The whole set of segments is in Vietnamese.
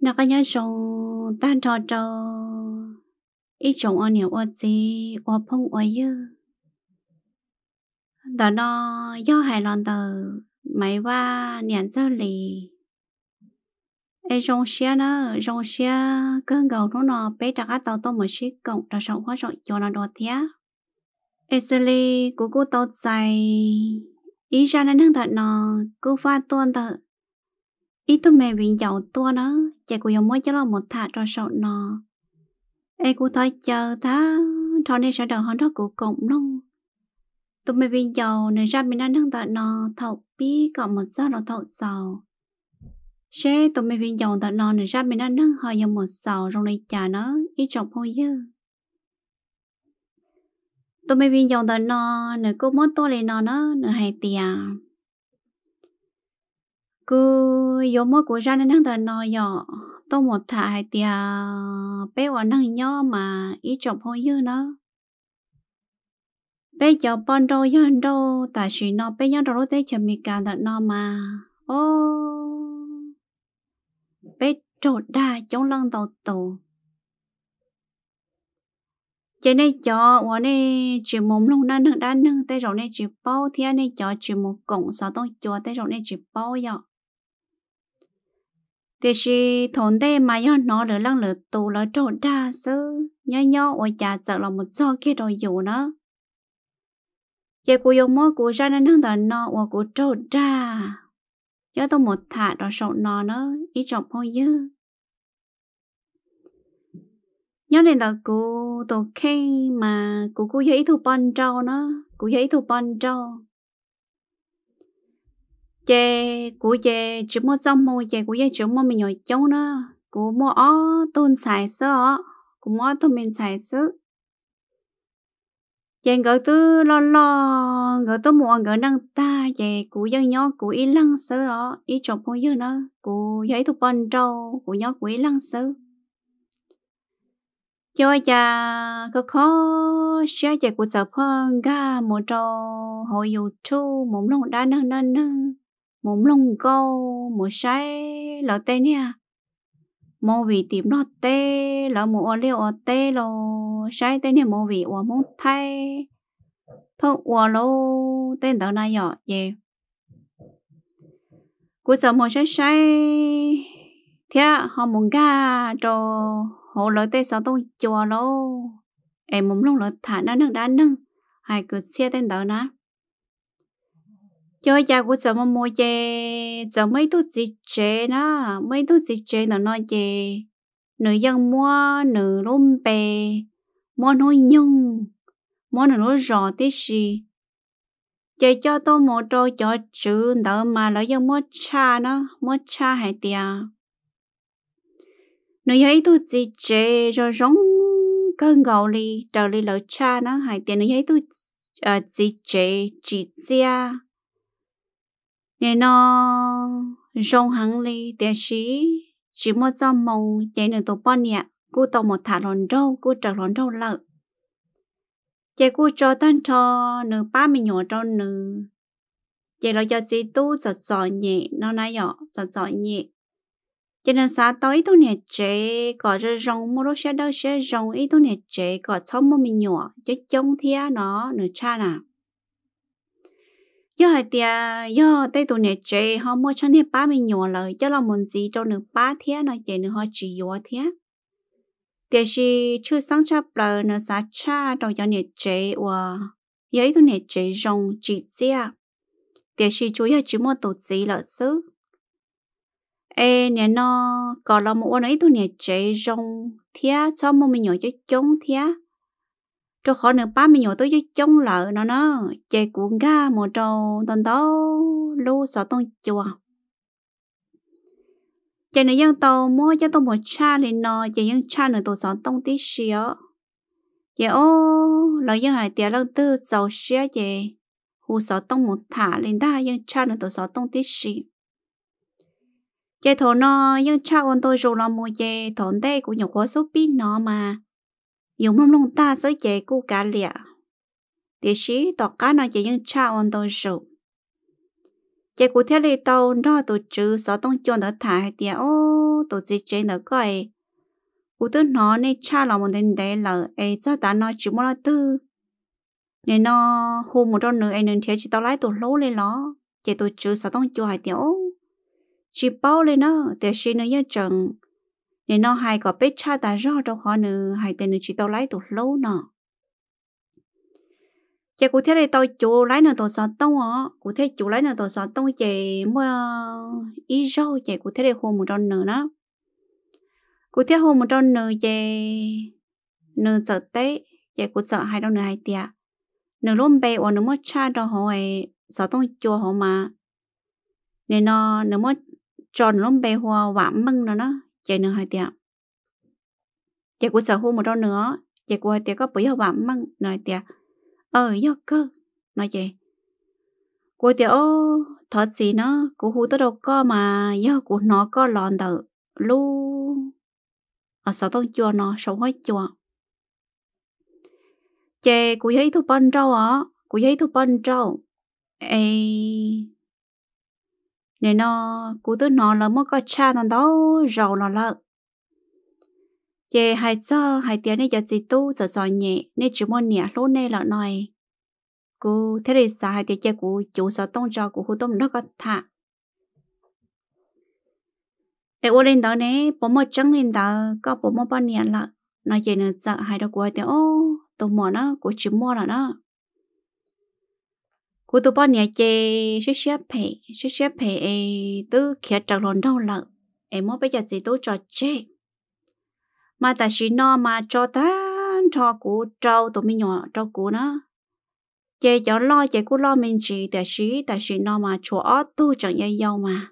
nó có nhớ rồng ta trò trò ít rồng gì ở phong ở dư đó nó do hài lòn tờ mấy ba niệm sơ lì ai rong xe nó rong xe cơn gầu nó nó bé trả cá tàu tôm mà xí cộng đã sống hóa rộng cho nó đồ thía ai xử lý của cô tàu chạy ý ra nên hương thật nó cô pha tuôn thật ít tụi mẹ bị giàu tua nó chạy của dòng mới cho nó một thả cho sợ nó ai cũng thôi chờ thá thọ nên sẽ đợi hơn đó của cộng nó tụi mẹ bị giàu nên ra mình đang đang tạ nó thọc bí còn một gió nó thọc sầu sẽ tụi mẹ bị giàu tạ nó nên ra mình đang đang hỏi dòng một sầu trong này chả nó ít trọng hôi dư tụi mẹ bị giàu tạ nó nên cô mất tôi lên nó nó nên hay tiền cứ giống mỗi của ra nên đang thở nò nhỏ tôi một thải thì bé hoa năng nhỏ mà ý chọc hôi như nó bé chọc bon đâu yên đâu tại vì nó bé nhớ đồ tới chậm mì cả thở nò mà ô bé trột đa chống lăng tàu tàu chế này cho hoa này chỉ mồm lông năn nâng đan nâng tay rộng này chỉ bao thì này cho chỉ một cổng sao tông chùa tay rộng này chỉ bao vậy thì chỉ thôn đây mà yo nó được lăng lửa tù lửa trộn ra sớ nhớ nhớ ôi chả sợ là một do kia rồi dù nữa chị cô dùng mơ cô ra nên thằng đàn nó và cô trộn ra nhớ tôi một thả đó sợ nó nó ít chọc hôi dư nhớ nên là cô tổ khi mà cô cô giấy thu bắn trâu nó cô giấy thu bắn trâu chế của chế chỉ mua trong mua chế của chế chỉ mua mình nhồi cháu nó của mua ó tôn xài sơ của mua tôn mình xài sơ chế gỡ tư lo lo gỡ tư mua gỡ năng ta chế của dân nhỏ của y lăng sơ đó y chồng phong dân nó của giấy thuộc bần trâu của nhỏ của y lăng sơ cho cha có khó sẽ chạy của sở phân ga một trò hội dù chu một lòng đã nâng nâng nâng mồm lông câu mùa say lỡ tê nha mô vị tìm nó tê lỡ mù ở liêu ở tê lô say tê nha mô vị ở mông thay thô ở lô tên đó này nhỏ về cú giờ mùa say say thế họ muốn ga cho họ lỡ tê sao tôi chùa lô em mồm lông lỡ thả nó nâng đá nâng hai cứ chia tên đó nè cho ya cũng sao mà mua chè sao mấy thứ gì chè na mấy thứ gì chè nó nói chè nữ dân mua nữ rôm bè mua nó nhung mua nó nó rõ tí gì chè cho tôi mua trâu cho chữ đỡ mà lại dân mua cha nó mua cha hay tiệt nữ ấy thứ gì chè rồi rong cơn gạo đi trở đi lỡ cha nó hay tiệt nữ ấy thứ gì ờ, chè chỉ chia nên nó rong hăng li để xí chỉ một cho mông chạy nửa tổ bao nhẹ cô tàu một thả lòn rau cô trở lòn rau lợ chạy cô cho tan cho nửa ba mình nhỏ cho nửa chạy lo cho chị tu cho giỏ nhẹ nó nãy nhỏ cho giỏ nhẹ cho nên sáng tối tôi nè chế có cho rong mua lúc xe đâu xe rong ít tôi nè chế có xong mua mình nhỏ cho chống thia nó nửa cha nào do hai tia do tây tụ nè chê họ mua cho nè ba mình nhỏ lời cho là gì cho nửa ba thế nó chê nửa họ chỉ nhỏ thế tia si chưa cha bờ nửa sáng cha đầu cho nè chê và giấy tụ nè chê rong chỉ chia tia si chú chỉ mua tổ gì là xứ ê nè nó có là mua nó ít tụ nè chê rong thế cho mua mình nhỏ cho chống thế cho khỏi nữa ba mình nhỏ tới với chống lợ nó nó chạy cuốn ga một trâu tần đó lu sợ tông chùa chạy nữa dân tàu mua cho tông một cha lên nó chạy dân cha nữa tàu sợ tông tí xíu chạy ô lỡ dân hải tiệt lần tư giàu xíu chạy hù sợ tông một thả lên đa dân cha nữa tàu sợ tông tí xíu chạy thổ nó dân cha ôn tôi rồi làm mua chạy thổn đây cũng nhiều khó số pin nó mà ta sẽ 有梦弄大所以顾家俩。第时大家呢就用茶 ăn đồ rượu. Chỉ cụ thể là tàu nó tổ chức sở tông cho nó thả hay tiền ô tổ chức chế nó coi. Cụ tôi nó nên cha là một tên đấy là ấy cho ta nó chỉ muốn là tư. Nên nó hôm một trong nữa ấy nên thế chỉ tao lái tổ lô lên nó. Chỉ tổ chức sở tông cho hay tiền ô. Chỉ bao lên nó để xin nó yên chừng nên nó hay có bếp cha ta rõ đâu khó nữa hay tên chỉ tao lấy tụt lâu nọ chị cụ thế này tao chủ lấy nữa tao sợ tông á cụ thế chủ lấy nữa tao sợ tông chị mua ý rau chị cụ thế này hôm một trăm nữa đó cụ thế hôm một trăm nữa chị nửa sợ tế chị cụ sợ hai trăm nữa hai tia nửa luôn bè ở nửa mất cha đâu ấy sợ tông chùa họ mà nên nó nửa mất tròn luôn bè hoa vạm mưng nó nó chạy nữa hai tiệm chạy của sở hữu một đâu nữa chạy của hai tiệm có bảy giờ măng nói tiệm ờ do cơ nói chạy của tiệm ô thật gì nó của hữu tới đâu có mà do của nó có lòn đỡ lu ở ờ, sở tông chùa nó sống hơi chùa chạy của giấy thu bần trâu á của giấy thu bần trâu ê nên nó cú tư nó là một cái cha nó đó giàu nó là chị hai cho hai tiếng này giờ chị tu giờ giờ nhẹ nên chỉ muốn nhẹ lúc này là nói cú thế thì sao hai tiếng chị cú chú sợ tông cho cú hú tông nó có thả để ô lên đó nè bố một chân lên đó có bố một bao nhiêu là nói chị nữa sợ hai đứa của hai tiếng ô tôi mua nó của chỉ mua là nó cô tôi bảo nhà chị xí xí phê xí xí phê ấy tứ kia trào lộn đâu lợ em mới bây giờ chị tôi trò chê mà ta xí nó mà cho ta cho cô trâu tôi mình nhỏ trâu cú nó chê cháu lo chê cô lo mình chị, ta xí ta xí nó mà cho ó tôi chẳng dây yêu mà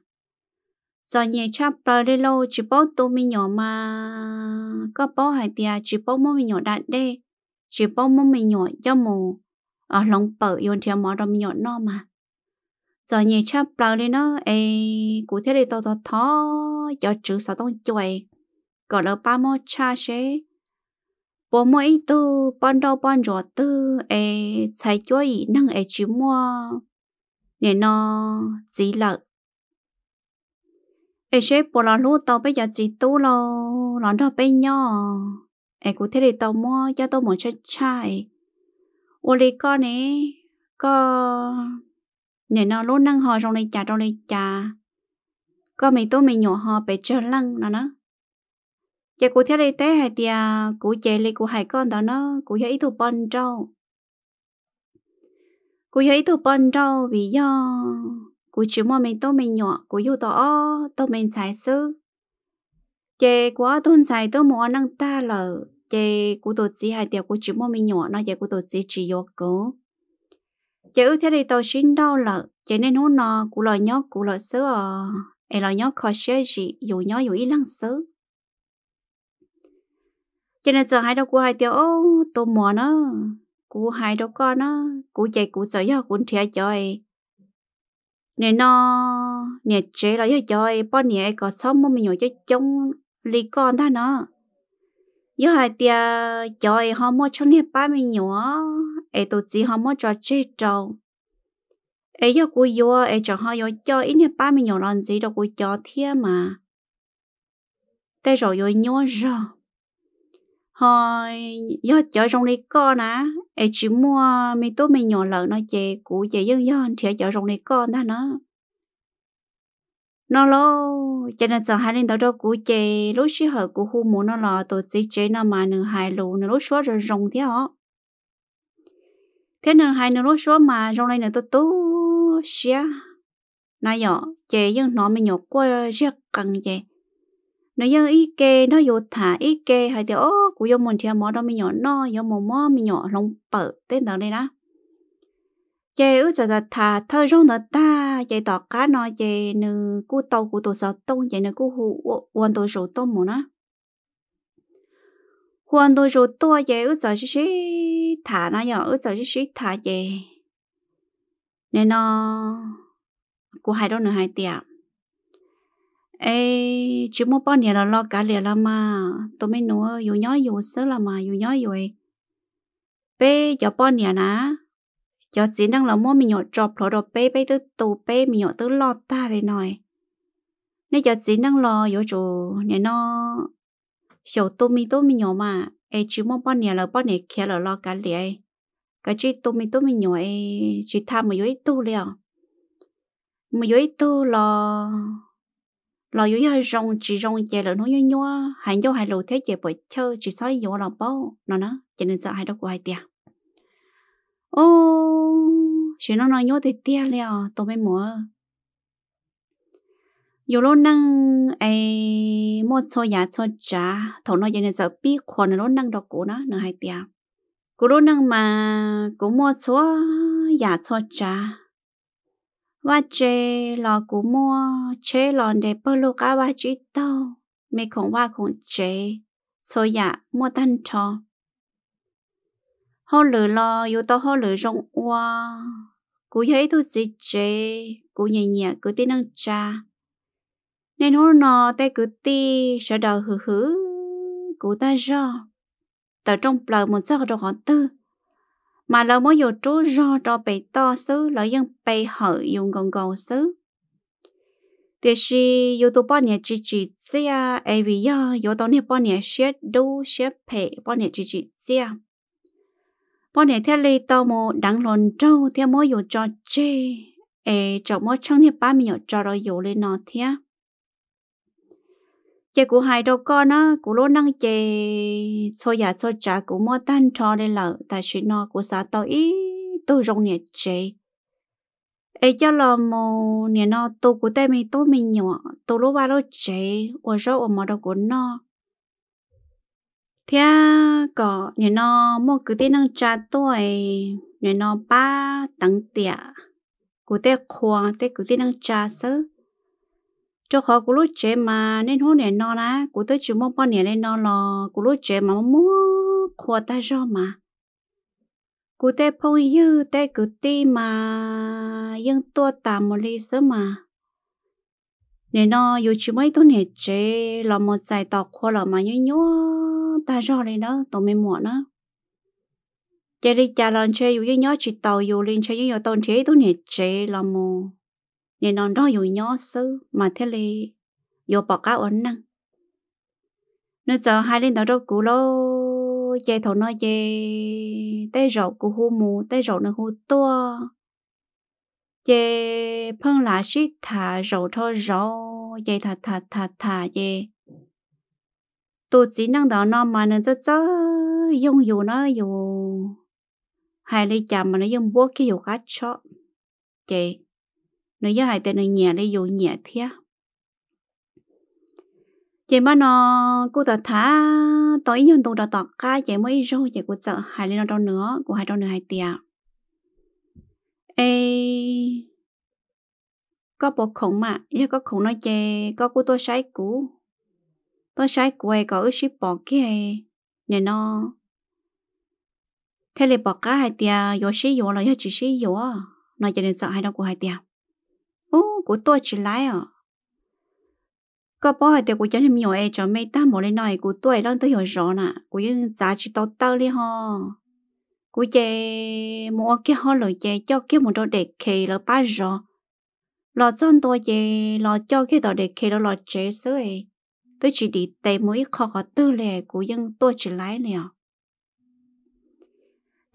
giờ nhẹ chắp bao đi lâu chỉ bố tôi mình nhỏ mà có bao hải tia chỉ bố mỗi mình nhỏ đạt đê chỉ bố mỗi mình nhỏ cho mù ở ờ, lòng bờ yon chia mò đom nhọn nó mà giờ nhị cha bờ lên nó ê cụ thế đi tao tao thó giờ chữ sao tông chuối gọi là ba mò cha xế bố mò ý tư bọn đâu bọn rọ tư ê xài chuối ý năng ê chỉ mua nè nó dí lợ ê xế bố là lúc tao bây giờ chỉ tu lo lón đó bây nhỏ ê cụ thế đi tao mua cho tao một chân chai ô lì có nè có nhảy nó luôn năng hò trong đây chà trong đây chà, có mình tôi mình nhỏ hò bé chờ lăng nó nó giờ cụ theo đây té hay tia cụ chạy lì cụ hải con đó nó cụ thấy thủ bòn trâu cụ thấy thủ bòn trâu vì do cụ chỉ mua mình tôi mình nhỏ cụ yêu tỏ tôi mình xài sư chè quá tôi xài tôi mua năng ta lợ chế của tổ chức hay tiểu của chữ mô mi nhỏ nó chế của tổ chức chỉ yếu cố chế ưu thế thì tôi xin đâu là chế nên hôn nó của lời nhóc của lời sớ à em lời nhóc khó chơi gì dù nhóc dù ít lăng sớ cho nên giờ hai đâu của hai tiểu ô tôi mò nó của hai đâu con nó của chế của chơi cho cũng thiệt chơi nên nó nè chế là cho chơi bao nè có sống mô mi nhỏ cho chống lý con ta nó yo hai tia cho ai họ mua cho nè ba mươi nhỏ ai tổ chỉ họ mua cho chết trâu ai yo cú yo ai cho họ yo cho ít nè ba mươi nhỏ làm gì đâu cú cho thiệt mà tay rồi yo nhỏ rồi họ yo cho trong đi con na, ai chỉ mua mấy tố mấy nhỏ lợn nó chè cú chè dân dân thiệt cho trong đi con na nó nó lo cho nên giờ hai lên đó đâu cú chè lúc xí hở cú hu muốn nó lo tổ chức chế nó mà nửa hai lù nửa lúc xóa rồi rồng thế họ thế nửa hai nửa lúc xóa mà rồng này nửa tôi tú xía nó nhỏ chè nhưng nó mới nhỏ quá rất cần chè nó nhưng ý kê nó vô thả ý kê hay thì ô cú vô muốn theo mỏ đó mới nhỏ no vô mỏ mỏ mới nhỏ lông bự tên đó đây đó chế ư giờ là thả thơ rong nó ta chế tỏ cá nó chế nữ cú tàu cú tổ sọ tông chế nữ cú hụ quan tổ sọ tông mồ nó quan tổ sọ to chế ư giờ chỉ thả nó nhỏ ư giờ chỉ thả chế nên nó cú hai đó nữa hai tiệm ê chú mua bao nhiêu là lo cả liền là mà tôi mới nói dù nhói dù sớ là mà dù nhói dù bé giờ bao nhiêu nè cho chỉ đang là mua mình nhỏ chọc lọ đồ bê bê tư tù bê mình nhỏ tư lo ta đây nồi nên cho chỉ đang lo yếu chủ nè nó sầu tôm mi tôm mi nhỏ mà ai chỉ mua bao nhiêu là bao nhiêu kia là lo cả liền cái chỉ tôm mi tôm mi nhỏ ai chỉ tham mà yếu tu liền mà yếu tu lo lo yếu hơi rong chỉ rong chè là nó nhoi nhoi hai nhoi hai lù thế chè bởi chơi chỉ sói yếu là bao nó nó cho nên sợ hai đâu của hai tiền ô chỉ nó nói nhớ thì tia lẹ tôi mới mua dù lúc năng ấy mua cho nhà cho trả thầu nó giờ này giờ bị khoản lúc năng đó cố nó nửa hay tia cố lúc năng mà cố mua cho nhà cho trả và chế là cố mua chế là để bao lâu cả và chỉ tao mấy không qua không chế dạ, cho nhà mua tan cho họ lỡ lo yếu tố họ lỡ rộng qua cú thấy tôi chỉ chế cú nhẹ nhẹ cứ tin năng cha nên hôm nọ tay cứ ti sợ đầu hử hử cú ta do tờ trong bờ một giấc đầu họ tư mà lâu mới vô trú do cho bầy to xứ lỡ dân bầy hở dùng gồng gồng xứ thì si yếu tố bọn nhẹ chỉ chỉ chia ai vì do yếu tố này bọn nhẹ sẽ đủ sẽ phải bọn nhẹ chỉ chỉ chia bọn này theo lì tàu mô đắng lòn trâu theo mô yếu cho chê ê cho mô chẳng nè ba mình cho rồi yếu lên nọ thế chê cụ hai đầu con á cụ lô năng chê cho giả cho trả cụ mô tan cho lên lợ tại sự nó cụ xã tàu ý tôi rong nè chê ấy cho là mô nè nó tôi cụ tay mình tôi mình nhỏ tôi lô ba lô chê ở số ở mô đầu của nọ thế có nhà nó mua cái tên năng cha tuổi nhà nó ba tăng tiệt cụ tê khoa tê cụ tê năng cha sơ, cho khó cụ lúc chế mà nên hôn nhà nó lá cụ tê chịu mua bao nhà lên nó lò cụ lúc chế mà mua khoa ta do mà cụ tê phong yêu tê cụ tê mà yên tua tà một ly sớ mà nên nó yêu chịu mấy tuần nhà chế là một giải tọt khoa là mà nhớ nhớ ta rõ đây đó tụi mày mua nó chỉ đi chả lần chơi dù với nhớ chỉ tàu dù lên chơi với nhau tôn chế tôi nè chế là mù nè non đó dù nhớ sư mà thế li dù bỏ cá ấn năng nó giờ hai lên đó đâu cũ lô chè thầu nó chè tay rậu của hô mù tay rậu nó hô to chè phân lá xít thả rậu cho rậu chè thả thả thả thả chè tổ chỉ năng đó nó mà nó cho cho dùng dù nó dù hai lấy chạm mà nó dùng bố cái dù cá chó chị nó giờ hai tên nó nhẹ đi dù nhẹ thế chị mà nó cô ta thả tối nhân tụ đã tọt ca chị mới râu chị cô sợ hai lên nó đâu nữa của hai đâu nữa hai tiền ê có bộ khổng mà giờ có khổng nói chè có cô tôi sái cũ bơ sai quê có ước ship bỏ kia à? nên nó thế là bỏ cả hai tia yo shi yo là yo chỉ shi yo nó cho nên sợ hai đâu của hai tia ô của tôi chỉ lái à có bỏ hai tia của cho nên nhiều ai cho mấy ta một lên này của tôi đang tới hiểu rõ nè của những giá trị tao tao đi ha của chị mua cái họ lời chị cho cái một đồ đẹp kỳ là ba rõ lọ chọn tôi chị lọ cho cái đồ đẹp kỳ là lọ chế sữa ấy tôi chỉ đi tay mỗi khó có tư lệ của dân tôi chỉ lái nè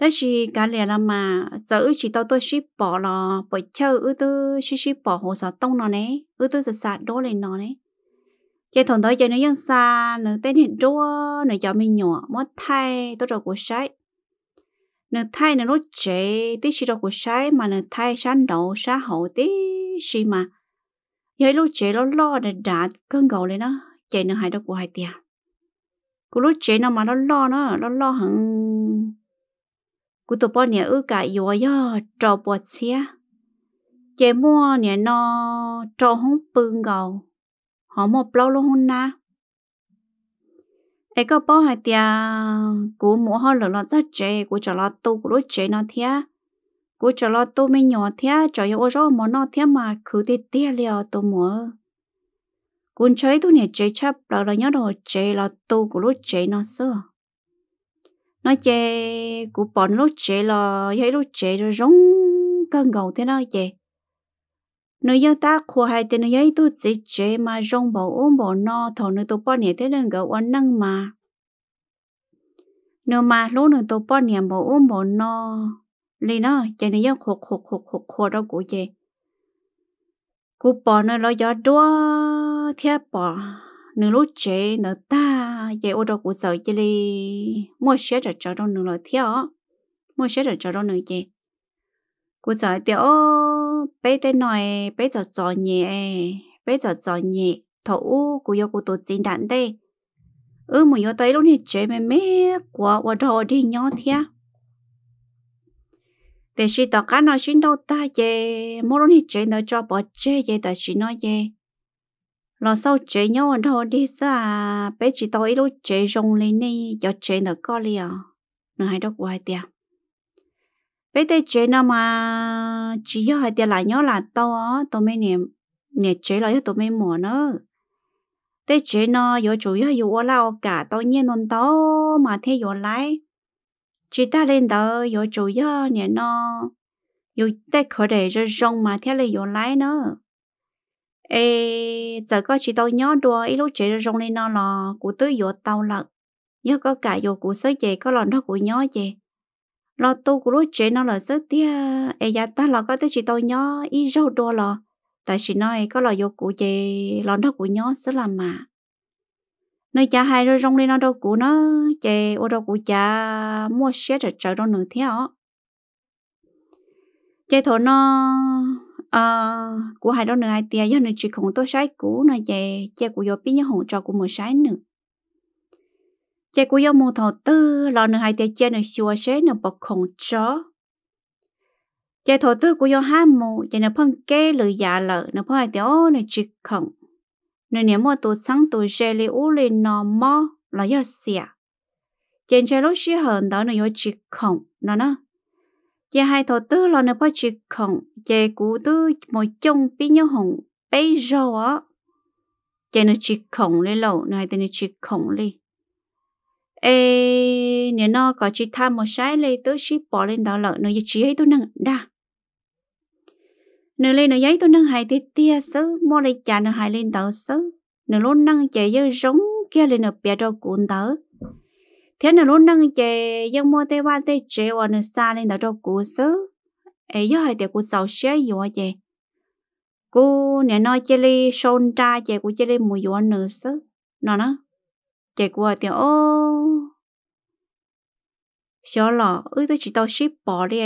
thế chỉ cả lẽ là mà giờ chỉ tao tôi ship bỏ lò bỏ chơi ư tư ship ship bỏ hồ sơ tông nó nè ư tư giờ sạt đố lên nó nè chế thằng tới chơi nó dân xa nó tên hiện đua nó cho mình nhỏ mất thay tôi rồi của sai nó thay nó lúc chế tí chỉ rồi của sai mà nó thay sáng đầu sáng hậu tí gì mà vậy lúc chế nó lo để đạt cơn gầu lên đó chế nó hai đó của hai tia cú lúc chế nó mà nó lo nó nó lo hằng cú tụi bọn nhà ư cả yếu yếu trò bọt xia chế mua nhà nó trò hông bưng gầu họ mua bao luôn hôn na ấy có bao hai tia cú mua họ lỡ nó rất chế cú cho nó tu cú lúc chế nó thia cú cho nó tu mấy nhỏ thia cho yếu rõ mà nó thia mà cứ thế tiếc liều tu mua cuốn chơi tu nè chơi chấp đó là nhớ đồ chơi là tu của lúc chơi nó xưa nó chơi của bọn lúc chơi là thấy lúc chơi rồi rong cơn gầu thế nó chơi nếu như ta khua hai tên ấy tu chỉ chơi mà rong bảo ôm bảo no thọ nếu tu bọn nè thế nên gầu ăn năng mà nếu mà lúc nếu tu bọn nè bảo ôm bảo no lì nó chơi nếu như khục khục khục khục đó của chơi của bọn nó lo gió đua thiệp bỏ nửa lúc chế nửa ta vậy ô đâu cũng giàu chứ li mua xe cho cháu đâu nửa lời thiệp mua xe cho cháu đâu nửa gì cũng giàu tiểu bây tên nói bây giờ giàu nhẹ bé giờ giàu nhẹ thấu cũng yêu cũng tổ chính đạn đây ừ mùi yêu tới lúc này chế mẹ mẹ của ô đâu đi nhỏ thiệp để chị tao cá nó xin đâu ta về mỗi lúc này chế nó cho bỏ chế về ta xin nó về lo sau chế nhau anh thôi đi xa à. bé chỉ tôi ít lúc chế rong lên đi giờ chế nó có liền nó hay đọc hoài tiệt bé tê chế nó mà chỉ do hai tiệt lại nhau là to á tôi mới niệm nè chế lại tôi mới mỏ nữa tê chế nó giờ chủ yếu yếu lao cả tôi nhiên non to mà thế yếu lái chỉ ta lên đó giờ chủ yếu nè nó yếu tê khởi để cho rong mà thế là yếu lái nữa ê giờ có chỉ tôi nhớ đùa ý lúc chế rong lên nó là của tứ vô tao lận nhớ có cả vô của sớ về có lần đó của nhớ về lò tu của lúc chế nó là sớ tia ê giờ ta là có tới chỉ tôi nhớ ý rau đùa là tại chỉ nói có là vô của về lần đó của nhớ sớ là mà nơi cha hai rồi rong lên nó đâu của nó chè ô đâu của cha mua xe rồi chờ đâu nữa thế hả chè thổ nó ờ của hai đó nữa ai tia giờ nữa chỉ không tôi sai cũ nó về chơi của yo pin nhớ hồng trò của một sai nữa chơi của yo một thầu tư lo nữa hai tia chơi nữa xua xế nữa bọc không chó chơi thầu tư của yo hai mù chơi nữa phân kê lười giả lợ nữa phân hai tia ô nữa chỉ không nữa nếu mà tôi sáng tôi chơi li u lên nó mò là yo xia chơi chơi lúc xí hơn đó nữa yo chỉ không nó nó giờ hai thọ tư là nè bao chỉ khổng giờ cú tư một chung bị nhau hồng bây giờ á giờ nó chỉ khổng lên lẩu này thì nó chỉ khổng lên ê nếu nó có chỉ tham một sai lấy tới chỉ bỏ lên đó lợn nó chỉ ấy tôi nâng đa nếu lên nó giấy tôi nâng hai tê tia sớ mua lấy chả nó hai lên đó sớ nếu luôn nâng chạy dơ giống kia lên nó bia đâu cuốn đó thế nào lúc nâng chè dân mua tê ba tê chè và nó xa lên đó đâu cú sứ ấy giờ hai tiệc cú giàu xe gì vậy chè cú nè nói chè li son tra chè cú chè li mùi gì nửa sứ nó nó chè cú tiệc ô xó lọ ư tôi chỉ tao ship bỏ đi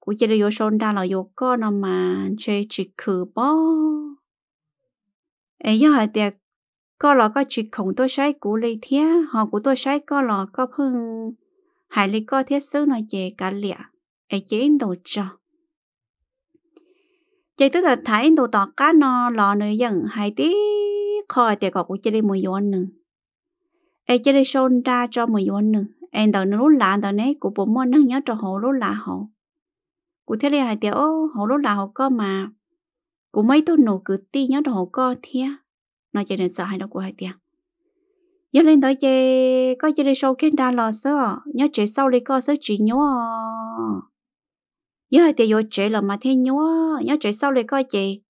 cô chè li vô son tra là vô con nó mà chè chỉ khử bỏ ấy giờ hay tiệc có lọ có chỉ khổng tôi sai cũ lấy thế họ của tôi sai có lọ có phương hải lấy có thế sứ nói về cả lẹ ấy chế in đồ cho chế tức là thái in đồ tỏ cá nó lọ nữa dần hải tí khỏi tiền cọc của chế đi mười yuan nữa ấy chế đi xôn ra cho mười yuan nữa em đầu nó lúc lạ đầu nấy của bố môn năng nhớ cho họ lúc lạ họ của thế này hải tiểu họ lúc lạ họ có mà của mấy tôi nổ cứ ti nhớ cho họ có thiệt nó chơi nên sợ hai nó của hai tiếng nhớ lên tới chơi có chơi đi sâu kiến đa lò sơ à? nhớ chơi sau đi có sơ chị nhớ à? nhớ hai tiếng vô chơi là mà thế nhớ nhớ chơi sau đi có chơi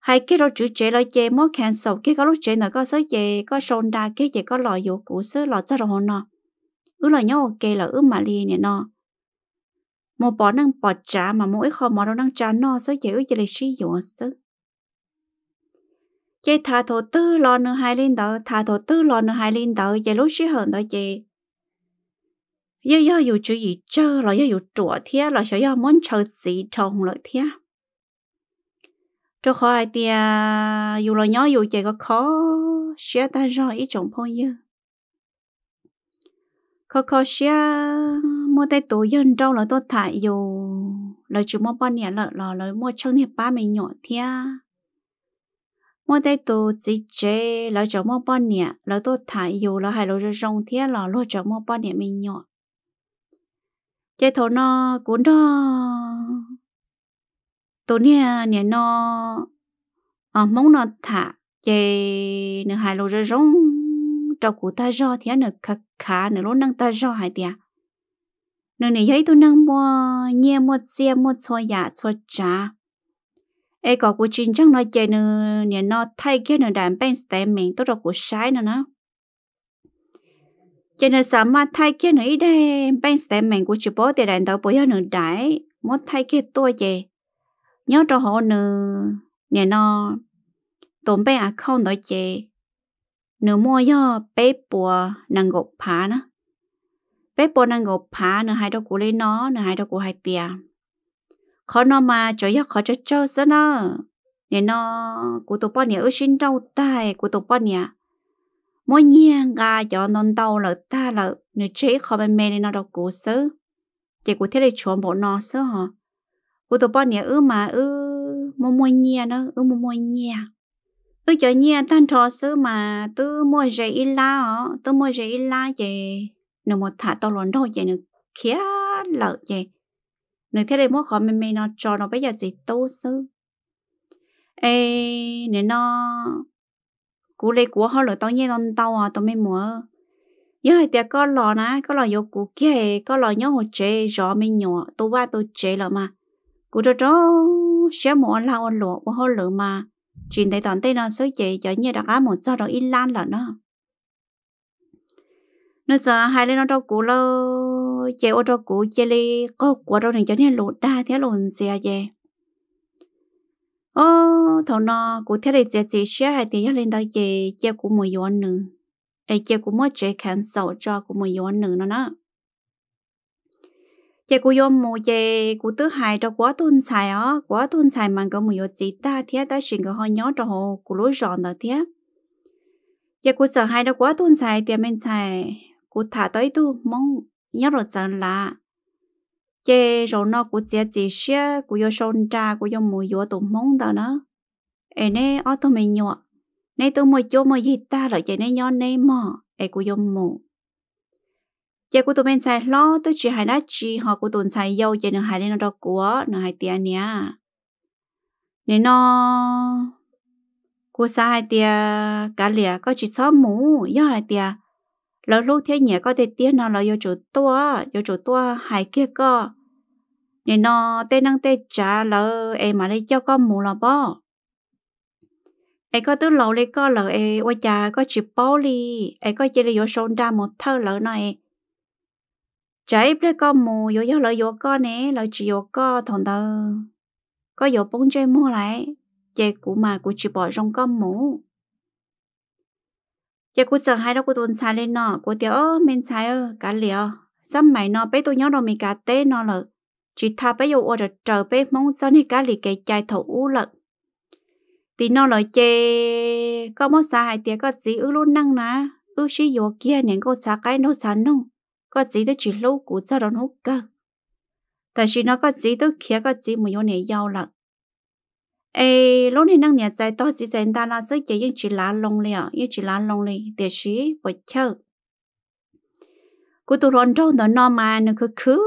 hay cái đó chữ chơi là chơi mất cancel cái cái lúc chơi là có sơ chơi có sôn đa cái chơi có lò vô cũ sơ lò sơ rồi nọ nó ứ là nhớ ok là ứ mà li nè nọ một bỏ năng bỏ trả mà mỗi kho mỏ đâu năng trả nọ sơ chơi ứ chơi là sử dụng sơ chị thà thổ tư lo nữa hai linh đỡ, thà thổ tư lo nữa hai linh đỡ, chị lúc xí hơn đó chị giờ giờ yêu chú ý chơi rồi giờ yêu chùa thế rồi giờ giờ muốn chơi gì trồng rồi thế cho khỏi thì yêu lo nhỏ yêu chị có khó sẽ ta rồi ít chồng phong như khó khó sẽ mua tay tủ dân đâu là tôi thả yêu lời chú mua bao nhiêu lợ lò lời mua trong này ba mươi nhỏ thế 我哋都自己老做么半年，老都太有了，还老是冬天了，老做么半年没鸟。这头呢，滚着，多年年呢，啊，梦了他，这你还老是冬，照顾他热天呢，卡卡你老能他热还点。你你也都能么捏么接么搓呀搓炸。ai có của chính chắc nói chơi nữa nè nó thay cái nữa đàn bên stem mình tốt là của sai nữa nó chơi nữa sao mà thay cái nữa đây bên stem mình của chỉ bỏ để đàn đầu bây giờ nữa đại muốn thay cái tôi chơi nhớ cho họ nữa nè nó tổn bên à không nói chơi nè mua yo bé bùa nàng gục phá nữa bé bùa nàng gục phá nữa hai đâu của lấy nó nè hai đâu của hai tiền khó nó mà cho yêu khó cho cho sao nó nên nó cụ tổ bao nhiêu ở xin đâu tai cụ tổ bao nhiêu mỗi nhiên gà cho non đầu là ta là nửa chế khó bên mẹ nên nó đâu cố sớ chỉ cụ thế là chuẩn bộ nó sớ hả cụ tổ bao nhiêu ư mà ư mua mua nhiên nó ư mua mua nhiên ư cho nhiên tan trò sớ mà tư mua giấy la hả tư mua giấy la chị nửa một thả to lớn đâu chị nửa khía lợ chị nếu thế này mua khó mình mình nó cho nó bây giờ chỉ tô sư ê nếu nó cú lấy của họ rồi tao nhé tao tao à tao mới mua nhớ hai tiệc có lò nè có lò vô cú kia có lò nhớ hồ chế rõ mình nhỏ tôi ba tôi chế là mà cú cho cho xé mua lao lụa của họ lửa mà chuyện thấy toàn tây nó số chị cho nhớ đặc á một do đó in lan là nó nó giờ hai lên nó đâu cú lâu chế ô tô cũ chế li có của đâu thành cho nên lột đa thế lồn xe về ô thầu nó cụ thế này chế chỉ xe hai thì lên đây chế chế của mùi gió nữa ai chế của mỗi chế khán sầu cho của mùi gió nữa nó nó chế của gió mùi chế của tứ hai cho quá tuân xài á quá tuân xài mang có mùi gió chỉ ta thế ta xin cái hơi nhó cho hồ của lối rọn đó thế chế của sợ hai đó quá tuân xài thì mình xài cụ thả tới tu mong nhớ rồi chẳng là chế rồi nó của chế chế xe của yo sơn trà của yo mùi yo tụm mông đó nó ấy nè ở tụm mình nhọ nè tôi mới chỗ mùi gì ta rồi chế nè nhọ nè mò ai cũng yo mù chế của tụm mình xài lo tôi chỉ hai đá chỉ họ của tụm xài yo chế nè hai đứa nó đó của nè hai tiền nè nè nó của sai tiền cả liền có chỉ xóa mũ yo hai tiền lỡ lúc thế nhẹ có thể tiếc nó là yêu chỗ tua yêu chỗ tua hai kia cơ nên nó tê năng tê trả lỡ em mà đi cho con mù là bó em có tứ lâu lấy có lỡ em ôi cha có chịu bó đi em có chỉ là vô sôn ra một thơ lỡ này trái ít lấy con mù vô vô lỡ vô con nè lỡ chỉ vô có thằng tơ có vô bông chơi mua lại chè của mà của chịu bỏ trong con mù giờ cô chẳng hay đâu cô tuần xài lên nọ cô ơ men xài ơ cá liều sắp mày nọ bé tôi nhớ đâu mình cá té nọ lợ chỉ tha bé yêu ở chờ bé mong sao này cá lì cái chai thổ u lợ thì nọ lời chê có mất xa hai tiếng có gì ư luôn năng nà, ư xí dùa kia nên cô xa cái nó xa nông có gì tôi chỉ lâu cú cho nó cơ tại vì nó có gì tôi kia có gì mà yêu này yêu lợ 诶，老年人年在多只在大那手机用起拉拢了，用起拉拢了，但是不巧，古都乱糟的那嘛，那个苦，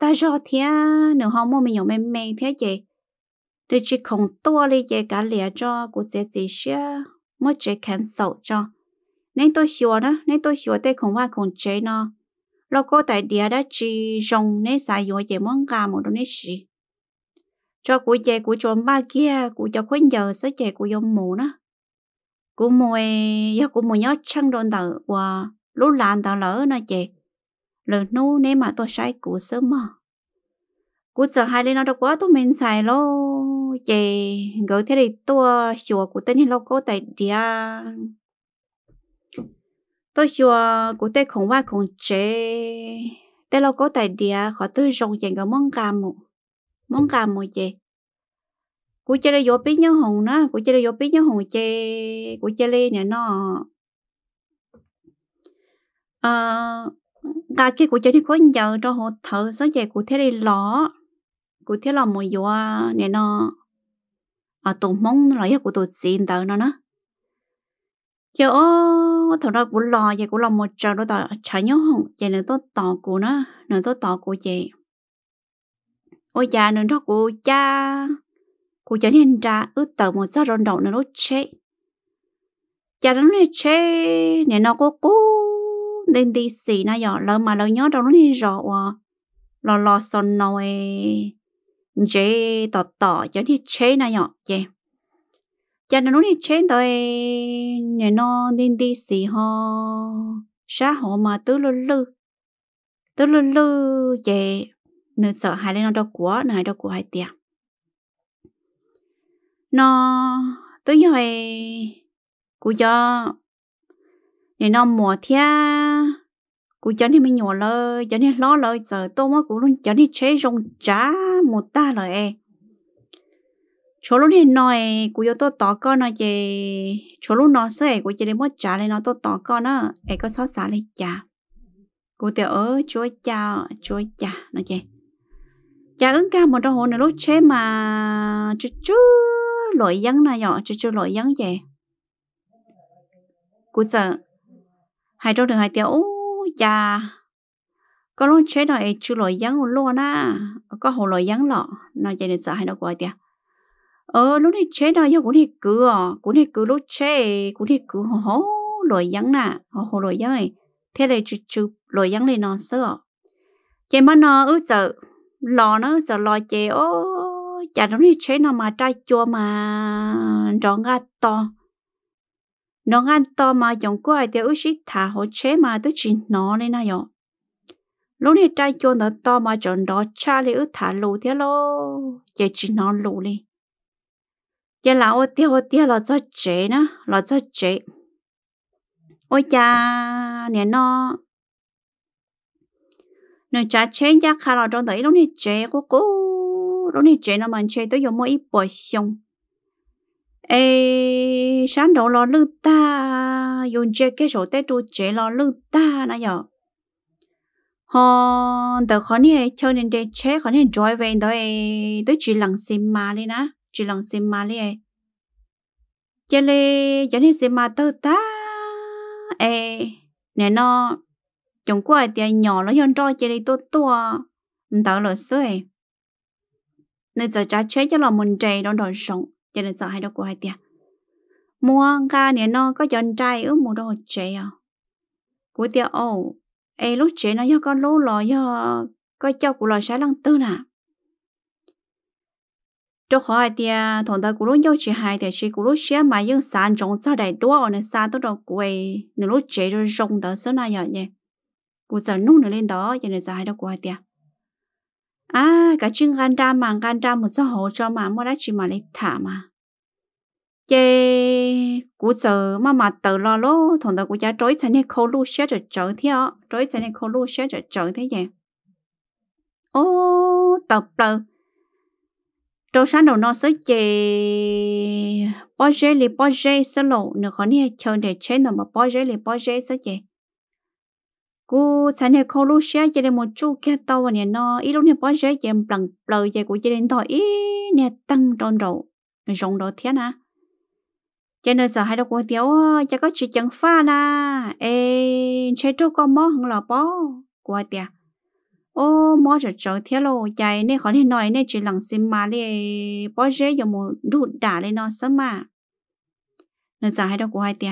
但是天，那好莫没有没没天气，对只空多哩也搞了着，古这这些莫只看手着，你都喜欢呢，你都喜欢对空话空这呢，老哥在底下只用那啥药也莫干么东西。cho cụ chè cụ chồng ba kia cụ cho khuyên giờ sẽ chè cụ dùng mù nó cụ mùi do cụ mùi nhớ chăng đồn tờ và lúc làm tờ lỡ nó chè lần nu nếu mà tôi sai cụ sớm mà cụ sợ hai lên nó đâu quá tôi mình xài lo chè gửi thế thì tôi sửa cụ tên lâu có tại địa tôi sửa cụ tên không qua không chế tên lâu có tại địa họ tôi dùng chèn cái món cam một món cà mùi chè của chơi vô biết nhớ hùng nó của chơi vô biết nhớ hùng chè của chơi nè nó ờ, à, cả cái của chơi đi có giờ cho hồ thở số chè của thế đi lỏ của thế là mùi vô nè nó à tổ mong là lấy của tổ xin tờ nó nó giờ ô thằng đó của lò vậy của lò một trời đó tờ chả nhớ hùng chè nữa tôi tỏ của nó nữa tôi tỏ của chè ôi già nên đó cô cha cô cha nên ra ướt tờ một gió rộn đầu nó nó chê cha nó nó chê nên nó có cú nên đi xì nó nhỏ lỡ mà lỡ nhớ đâu nó nên rõ à lò lò son nói chê tỏ tỏ cho nên chê nó nhỏ chê cha nó nên chê tới nên nó nên đi xì ho xã hội mà tứ lư lư tứ lư nó sợ hai lên nó đâu quá nó hai đau quá hai tiền nó tới giờ cú cho nên nó mùa thia cú cho nên mới nhỏ lời, cho nên lo lời giờ tôi mới cú luôn cho nên chế rong trá một ta rồi e. chỗ lúc này nói cú cho tôi tỏ con nó về chỗ lúc nó sẽ cú chỉ đến mất trả lên nó tôi tỏ con nó ấy e có sáu xả lên trả cú tiểu ở chúa cha chúa cha nói chơi giá dạ, ứng ca một trong hồ này lúc chế mà chú chú lỗi dân này nhỏ chú chú lỗi dân vậy cú sợ hai trong đường hai tiểu già có lúc chế này chú lỗi dân luôn á có hồ lỗi dân lọ nó chạy đến sợ hai nó quay tiệt ờ lúc này chế đó giờ cũng thì cứ cũng thì cứ lúc chế cũng thì cứ hồ hồ lỗi dân nè hồ hồ lỗi dân này thế này chú chú lỗi dân này nó sợ chỉ mà nó ước giờ lò nó giờ lò chế, ô chả nó đi chế nó mà trai chua mà rõ ngã to nó ngăn to mà dùng của ai thì ước sĩ thả hồ chế mà tôi chỉ nó lên này rồi lúc này trai chua nó to mà chọn đó cha lấy ước thả lù thế lo chỉ chỉ nó lù đi giờ là ô tiêu ô tiêu là cho chế nó là cho chế ôi cha nè nó nó chả chế giá khá là trong đấy lúc này chế cố cố lúc này chế nó mình chế tới dùng mỗi bồi xong ê sáng đầu lo lư ta dùng chế cái số tết tu chế lo lư ta nãy giờ họ từ khó nè cho nên để chế khó này rồi về đó ấy tới chỉ lằng xem mà đi nè chỉ lằng xem mà đi ấy giờ này giờ này xem mà tới ta ê nè nó chúng qua tiền nhỏ nó yon trôi chơi đi to to tao lo sơi nên giờ cha chơi cho lo mình chơi đó đòi sống cho nên sợ hai đứa qua tiền mua ga nè nó có chọn trai ước mua đồ chơi à của tiền ô ai lúc chơi nó do con lú lò do có cho của lò sáng lăng tư nè cho khỏi thì thằng ta cũng lúc nhau chỉ hai thì chỉ cũng lúc xé mà những sản trồng sao đại đua ở nơi xa tôi đâu quay nửa lúc chế rồi rong đó số này vậy nhỉ cô giờ nung nó lên đó giờ này giờ đâu của hai à cả chuyện gan đa mà gan đa một số hồ cho mà mua đá chỉ mà lấy thả mà chế cú chờ, mà mà tự lo lô thằng đó cú cha trói chân này khâu lu xe rồi chở theo trói chân này khâu lu xe cho chở thế vậy ô tập bờ trâu sáng đầu nó sẽ chế bao giờ li bao giờ sẽ lộ nửa khó nè chờ để chế nó mà bao giờ li bao giờ sẽ chế cô sáng nay cô lúc sáng giờ một chú kia tàu nè nó ít lúc này bao giờ giờ bằng bờ giờ của giờ đến thôi ít nè tăng tròn đầu rộng đầu thế nè cho nên giờ hai đứa cô tiểu cho có chuyện chẳng pha nè ê chơi trâu con mó không là bó của tiệt ô mó giờ trở thế lo chạy nên khỏi nên nói nên chỉ lằng xin mà đi bao giờ giờ một đút đả lên nó sớm mà nên giờ hai đứa cô hai tiệt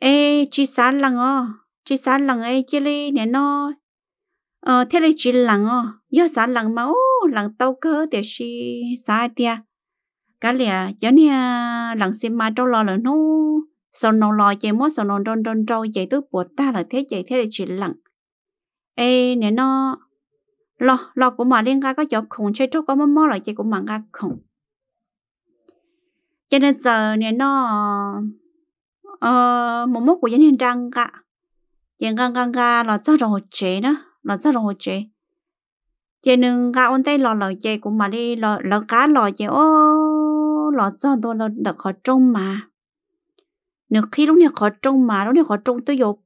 ê chỉ sáng lằng ô chỉ xã lằng ấy chỉ lì nè nó ờ thế là chỉ lằng ó, ờ, do xã lằng mà ô lằng tàu cơ để xí xã tia cái lẽ cho nè lằng xem mà trâu lo là nó sau nó lo chạy mất sau nó đôn đôn trâu chạy tới buộc ta là thế chạy thế là chỉ lằng ê nè nó lo lo của mà liên ga có chỗ khủng chơi trâu có mắm mắm là chạy của mà ga khủng cho nên giờ nè nó ờ một mốt của dân hiện trang cả ยังกังกังกาเราเจ้าเราหัวเจนะเราเจ้าเราหัวเจเจนึงกาอันได้เราเราเจกูมาได้เราเรากาเราเจโอ้เราเจ้าตัวเราเด็กขอจงมาเนื้อขี้ลูกเนี่ยขอจงมาลูกเนี่ยขอจงตัวยบ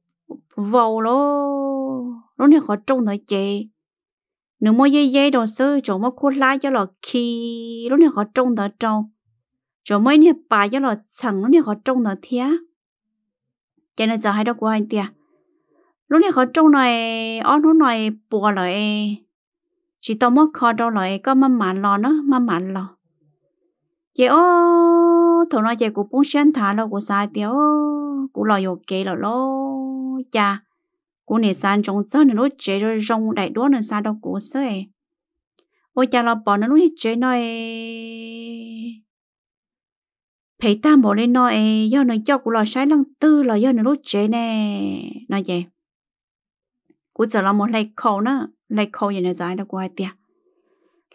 วาวโลลูกเนี่ยขอจงหน่อยเจเนื้อมวยเย่ๆดอกซื้อจงมาคุดไล่จะเราขี้ลูกเนี่ยขอจงหน่อยจงจงไม่เนี่ยป่าจะเราสั่งลูกเนี่ยขอจงหน่อยเทียเจนึงจะให้ดอกว่าเดีย lúc này họ trâu này ó lúc này bùa lại chỉ tao mất khó đâu lại có mắm mặn lo nó mắm mặn lo chị ô thằng nói chị cũng muốn xem thả lo của sai tiểu cũng lo yêu kệ lo lo cha cũng nên sang trong sân nó chế rồi rong đại đúa nên sang đâu cũng sẽ ôi cha lo bỏ nó lúc chế nói phải ta bỏ lên nói do nó cho cũng lo sai lăng tư là do nó lúc chế nè nói vậy กูจะเราหมดเลยเขานะเลยเขาอย่างนี้ใจเรากูไอเดีย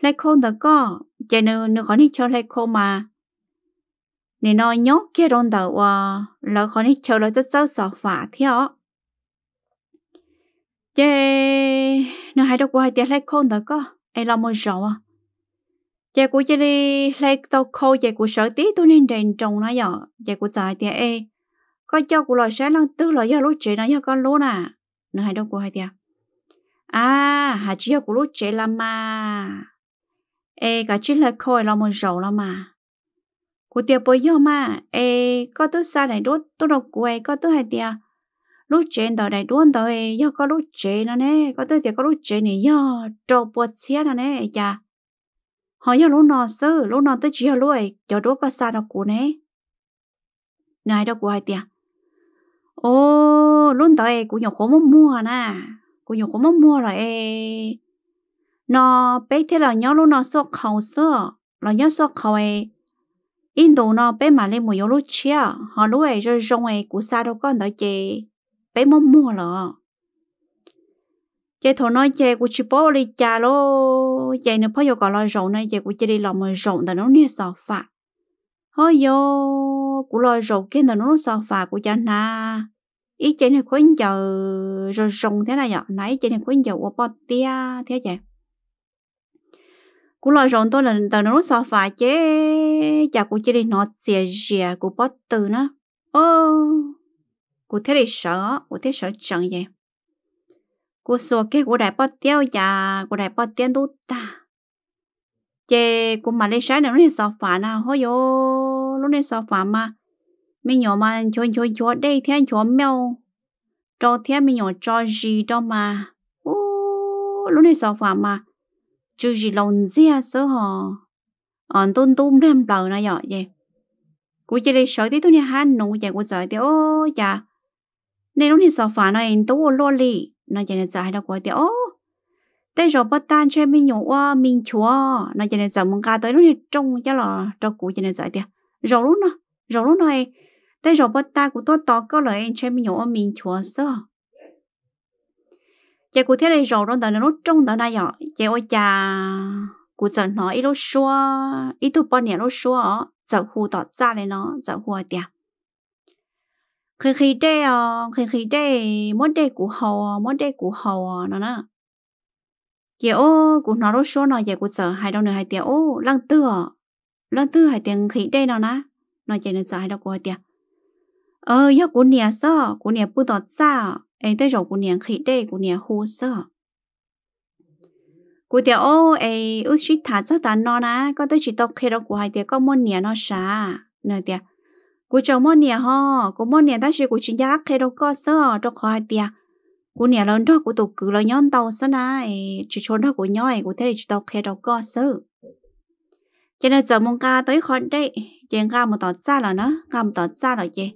เลยเขาแต่ก็ใจเนื้อเนื้อคนที่เชื่อเลยเขามา你那鸟给弄到哇，老可你吃了就走上法条。这那还得怪点来空的个，哎，那么少啊。这估计哩来到口，这估手底都能认中了呀，这估在点哎，个叫估来山上都来要路直了要个路呢，那还得怪点。à hà chỉ học lúc chế là mà ê cả chỉ là khôi là một rầu là mà cô tiêu bồi yêu mà ê có tôi xa này đốt tôi đọc quê có tôi hay tiêu lúc chế đó này đuôn đó ê yêu có lúc chế nó nè có tôi thì có lúc chế này yêu trâu bột xe nó nè chà họ yêu lúc nọ sư lúc nọ tôi chỉ yêu lúc ấy cho đốt có xa đó của nè này đó của hay tiêu ô lúc đó ê cũng nhiều khó mua nè cô nhung cũng mong mua rồi ê e. nó bé thế là nhớ luôn nó so khẩu sơ là nhớ so khẩu ê e. in đồ nó bé mà lên mua yếu lúc chia họ lúc ấy rồi rong ấy của sao đâu con đó chị bé mong mua rồi chị thổ nói chị của chỉ bố đi cha lô chị nó phải vô gọi lo rộng này chị của chỉ đi làm mà rộng tại nó nia sọ phạt hơi vô của lo rộng kia là nó sọ phạt của cha na ý chế này khuyến giờ rồi rồng thế này nhở nãy chế này khuyến giờ của bọt tia thế chứ cú lo rồng tôi là từ nó so phải chế chả cú chế đi nó xìa xìa cú bọt tư nó ô cú thế đi sợ cú thế sợ chẳng vậy cú số cái cú đại bọt tiêu chả cú đại bọt tiền đút ta chế cú mà lấy sáng nữa nó so phải nào hôi yo lúc này so phải mà mình nhỏ mà cho cho cho đây thế cho mèo cho thế mình nhỏ cho gì đó mà ô lúc này sao phải mà chứ gì lòng gì à sợ họ còn tôn tôn đem đầu này vậy vậy cô chỉ lấy sợ tí tôi nè hắn nụ chạy cô sợ tí ô chà nên lúc này sao phải này tôi lo lì nó chạy này chạy đâu có thì ô thế rồi bắt tan cho mình nhổ qua mình chúa nó chạy này sợ một ca tới lúc này trông chắc là cho cụ chạy này chạy tí rồi lúc nào rồi lúc này Tại rồi bà ta của tôi to có lời em chơi mình nhỏ mình chúa sơ. Chị cụ thế này rồi rồi nó trông đó này ạ. Chị ôi cha, cụ giờ nói ít lúc xua ít thu bao nhiêu lúc xua giờ hù tỏ ra lên nó giờ hù tiệt khi khi đê ờ khi khi đây mỗi đê của hầu mỗi đê của hầu nó nè giờ ô cụ nó lúc xua nó giờ cụ giờ hai đâu nữa hai tiếng ô lăng tư lăng tư hai tiếng khi đây nó nè nó chỉ nên giờ hai đâu cụ hai tiệt ờ yêu của nhà sao của nhà bu tọt sao ấy tới rồi của nhà khi đây của nhà hô sao của tiểu ô ấy ước chỉ thả cho ta nó na có chỉ tộc khi đó của hai tiểu có món nhà nó xa nè tiểu của chồng món nhà ho của món nhà ta chỉ của chị giác khi đó có sao đó có hai tiểu của nhà lớn đó của tụ cử là nhon tàu sao chỉ trốn đó của nhoi của thế chỉ tộc khi đó có sao cho nên giờ mong ca tới khỏi đây chàng ca một tọt xa là nó ca một tọt xa là gì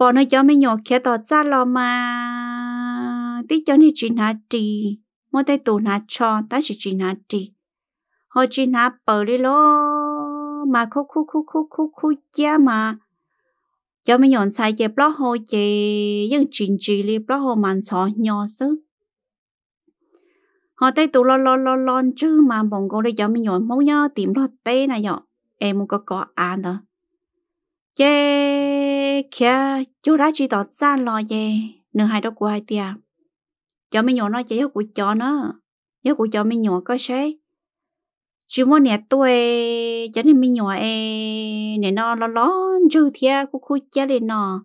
bỏ nó cho mấy nhỏ kia tỏ ra lo mà tí cho nó chỉ nà trì mỗi tay tù nà cho ta chỉ chỉ nà trì họ chỉ nà bờ đi lo mà khô khô khô khô khô khô cha mà cho mấy nhỏ sai chế bỏ hồ chế những chuyện chỉ li bỏ hồ màn sọ nhỏ sứ họ tay tù lo lo lo lo chứ mà bọn cô đây cho mấy nhỏ máu nhớ tìm lo tê này nhỏ em muốn có có ăn à đó chế kia chú đã chỉ tỏ ra lo về nửa hai đó của hai tia cho mấy nhỏ nó chỉ của cho nó nhớ của cho mấy nhỏ có sẽ chỉ muốn nè tôi cho nên mấy nhỏ e nè nó lo lo chứ thia của khu cha lên nó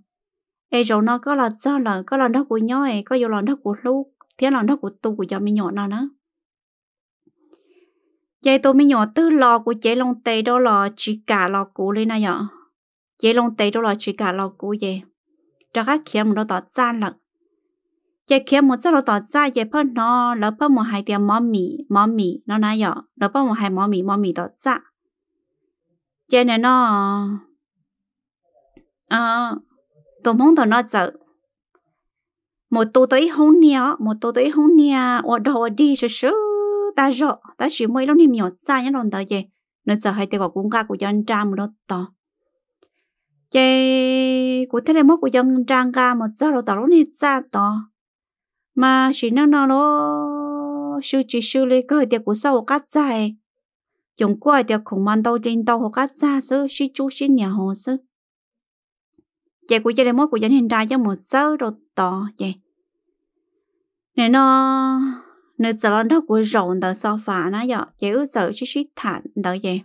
e rồi nó có là sao là có là đó của nhỏ e có vô là đó của lúc thế là đó của tu của cho mấy nhỏ nó nữa vậy tôi mấy nhỏ tư lo của chế long tay đó là chỉ cả lo của lên này nhở chế lông tây đó là chỉ cả lò cũ ye đó các kiếm một đó tỏ lận chế kiếm một chỗ đó tỏ ra ye phân nó lỡ phân một hai tiền mỏ mì mỏ mì nó nãy giờ lỡ phân một hai mỏ mì mỏ mì tỏ ra chế này nó à tổ mông tỏ nó giờ một tổ tới hông nia một tổ tới hông nia ở đâu đi sơ sơ ta rõ ta chỉ mới lúc niệm nhỏ xa nhá lòng tao ye nó giờ hai tiền của công ca của dân cha một đó tỏ chế của thế này mốt của dân trang ga một giờ rồi tao nó ra to mà chỉ nó nó nó sư chỉ sư lấy cơ tiệc của sau cắt dài chúng qua tiệc khủng man đầu trên đầu họ cắt ra sư sư chú sư nhà hồ sư chế của thế này mốt của dân hiện ra cho một giờ rồi to chế này nó nơi giờ đó của rộn tờ sofa nó giờ chế ước giờ chỉ sĩ thản tờ vậy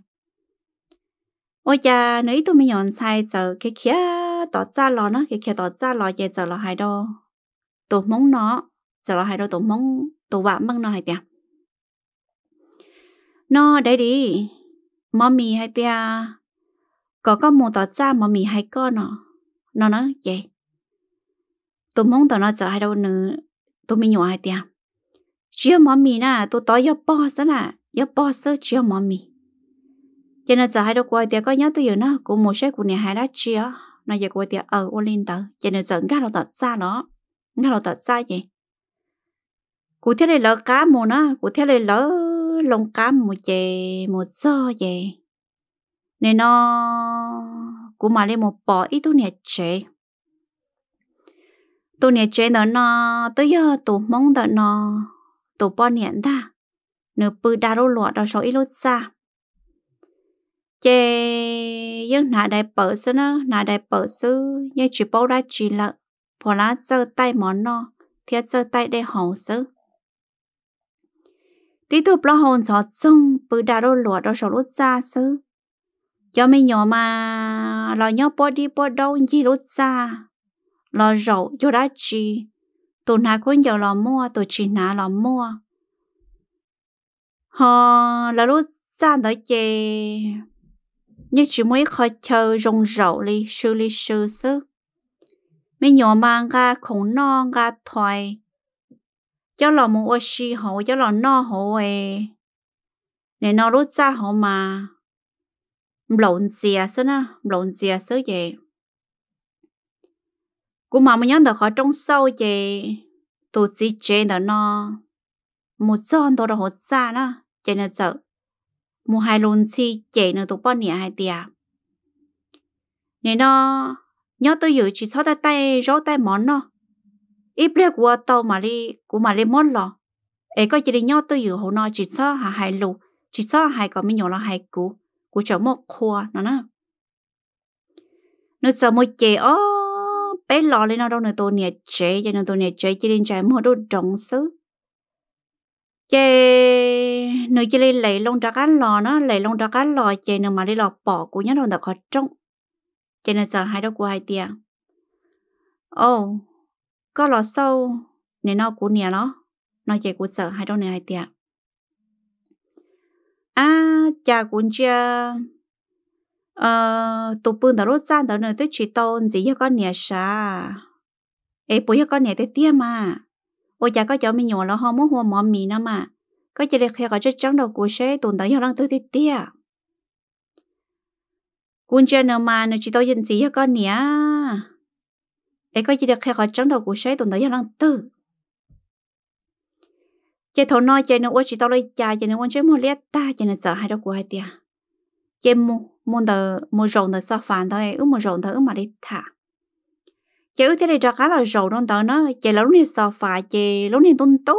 我呀，你都没用菜就给切到炸了呢，给切到炸了也走了还多，都蒙 nó，走了还多都蒙，都挖蒙 nó 还点。nó đấy đi, mắm mì hay tia, có có một tờ cha mắm mì hay con nó, nó nói vậy. Tôi mong tao nó giờ đâu nữa, tôi mới nhỏ hay tia. Chia mắm mì nè, tôi tối yếu bò sao nè, yếu bò sơ chia mắm mì cho nên giờ hai đứa quay tiệc có nhớ tôi giờ nó cũng một số của nhà hai đã chia nó giờ quay tiệc ở ờ, ô linh tờ cho nên giờ ngã nó tật xa nó ngã nó tật xa gì cụ thế này lỡ cá mù nó cụ thế này lỡ lông cá mù chè mù do gì, nên nó cụ mà lên một bò ít tôi nè chè tôi nè chè đó nó tới giờ tụ mong đó nó tụ bò nè ta nửa bự đa lô lọ đó số ít lô ra chế những nà đại bờ sư nó nà đại bờ sư như chỉ bảo ra chỉ là bỏ lá giơ tay món nó thiệt giơ tay để hậu sư tí thụ lo hồn gió chung bự đà đô lúa đô sổ lút ra sư cho mình nhỏ mà lo nhóc bỏ đi bỏ đâu gì lút ra lo rậu cho ra chỉ, tụi nà cũng giờ lo mua tụi chỉ nà lo mua họ là lút ra nói chè nhưng chỉ mới khó chờ rong rậu li sư li sư sư. Mấy nhỏ mà ngà khổng nọ ngà thoại. Cho lò mù ô xì hổ, cho lò nọ hổ ê. Nè nọ rút ra hổ mà. Lộn dìa sư nà, lộn dìa sư vậy. Cô mà mà nhắn được khỏi trong sâu vậy. Tụ chỉ chế đó nọ. Một giòn đồ đồ hổ ra nà, chế nè sợ mu hai lon si chạy nữa tụ bọn nè hai tia nè nó nhớ tôi dự chỉ sau tay tay rõ tay món nó ít lẽ của tàu mà đi của mà lên món lò ấy có chỉ đi nhớ tôi dự hồ nó chỉ sau hà hai lù chỉ sau hai có mi nhỏ là hai cú của cho một khua nó nè nó sợ một chế ó bé lò lên nó đâu nữa tôi nè chế cho nên tôi nè chế chỉ nên trái mua đồ trống xứ chị nếu chị lấy lấy lông trà cá lò nó lấy lông trà cá lò chị nếu mà đi lò bỏ của nhá đồng đã khó trông chị nên giờ hai đâu của hai tia ô có lò sâu nên nó của nhà nó nó chị của giờ hai đâu này hai tia à cha cũng chưa ờ tụ bưng đó rốt gian đó nơi tới chỉ tôn gì cho con nhà sa ê bố cho con nhà tới tia mà bây giờ có chỗ mình nhổ là họ muốn hoa mỏ mì nữa mà có chỉ được khi có chút trắng đầu của xe tồn tại nhau đang tới tít tía cuốn chơi nữa mà nó chỉ tôi dân gì con nhỉ ấy có chỉ được khi có trắng đầu của xe tồn tại nhau đang tư chị thầu nói chị nó ôi chỉ tao lấy cha chị nó ôi chơi mua liệt ta chị nó sợ hai đâu của hai tia chị mua tờ mua rồng tờ sao phản thôi ứ mua rồng tờ ứ mà đi thả chị ước thế này cho khá là rầu non tớ nó chị lâu này sò phà chị lâu này tôn tú